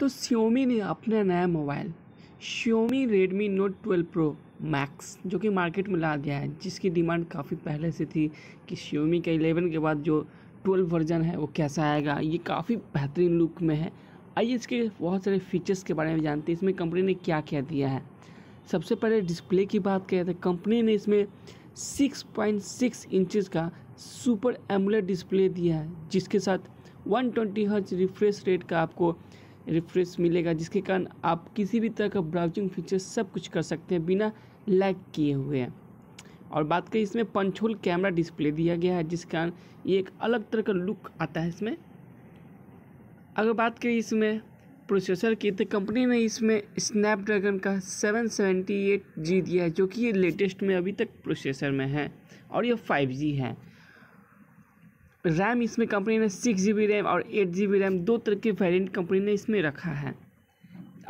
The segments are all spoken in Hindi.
तो श्योमी ने अपना नया mobile Xiaomi Redmi Note 12 Pro Max जो कि मार्केट में ला दिया है जिसकी डिमांड काफ़ी पहले से थी कि श्योमी का 11 के बाद जो 12 वर्जन है वो कैसा आएगा ये काफ़ी बेहतरीन लुक में है आइए इसके बहुत सारे फीचर्स के बारे में जानते हैं इसमें कंपनी ने क्या क्या दिया है सबसे पहले डिस्प्ले की बात करें तो कंपनी ने इसमें 6.6 इंचज़ का सुपर एमुलेट डिस्प्ले दिया है जिसके साथ 120 हर्ज रिफ्रेश रेट का आपको रिफ्रेश मिलेगा जिसके कारण आप किसी भी तरह का ब्राउजिंग फीचर सब कुछ कर सकते हैं बिना लैग किए हुए हैं और बात करें इसमें पंचोल कैमरा डिस्प्ले दिया गया है जिस कारण ये एक अलग तरह का लुक आता है इसमें अगर बात करें इसमें प्रोसेसर की तो कंपनी ने इसमें स्नैपड्रैगन का 778G दिया है जो कि ये लेटेस्ट में अभी तक प्रोसेसर में है और ये 5G है रैम इसमें कंपनी ने सिक्स जी बी रैम और एट जी बी रैम दो तरह के वेरिएंट कंपनी ने इसमें रखा है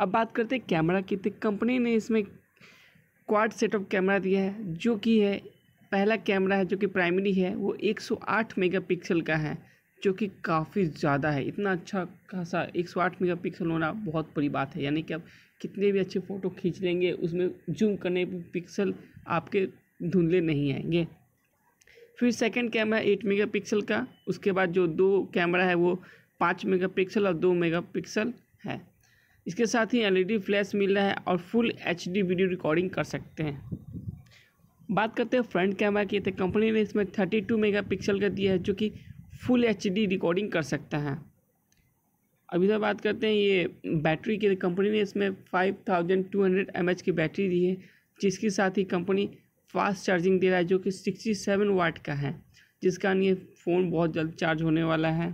अब बात करते हैं कैमरा की तो कंपनी ने इसमें क्वाड सेटअप कैमरा दिया है जो कि है पहला कैमरा है जो कि प्राइमरी है वो 108 मेगापिक्सल का है जो कि काफ़ी ज़्यादा है इतना अच्छा खासा 108 मेगापिक्सल होना बहुत बड़ी बात है यानी कि आप कितने भी अच्छे फ़ोटो खींच लेंगे उसमें जूम करने पर पिक्सल आपके धुंधले नहीं आएंगे फिर सेकंड कैमरा एट मेगापिक्सल का उसके बाद जो दो कैमरा है वो पाँच मेगापिक्सल और दो मेगापिक्सल है इसके साथ ही एलईडी फ्लैश e मिल रहा है और फुल एच वीडियो रिकॉर्डिंग कर सकते हैं बात करते हैं फ्रंट कैमरा की तो कंपनी ने इसमें थर्टी टू मेगा पिक्सल का दिया है जो कि फुल एच रिकॉर्डिंग कर सकता है अभी तो बात करते हैं ये बैटरी की कंपनी तो ने इसमें five thousand two hundred M H की बैटरी दी है जिसके साथ ही कंपनी फास्ट चार्जिंग दे रहा है जो कि सिक्सटी सेवन वाट का है जिस कारण ये फ़ोन बहुत जल्द चार्ज होने वाला है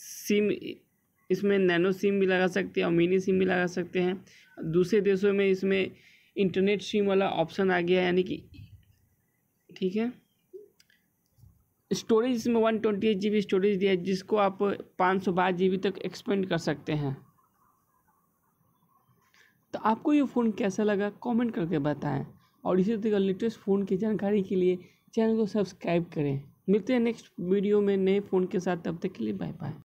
सिम इसमें नैनो सिम भी लगा सकते हैं और मिनी सिम भी लगा सकते हैं दूसरे देशों में इसमें इंटरनेट सिम वाला ऑप्शन आ गया है यानी कि ठीक है स्टोरेज इसमें one twenty eight G B storage दिया है जिसको आप पाँच सौ बारह जी बी तक एक्सपेंड कर सकते हैं तो आपको ये फ़ोन कैसा लगा कमेंट करके बताएं और इसी तरह का लेटेस्ट फ़ोन की जानकारी के लिए चैनल को सब्सक्राइब करें मिलते हैं नेक्स्ट वीडियो में नए फ़ोन के साथ तब तक के लिए बाय बाय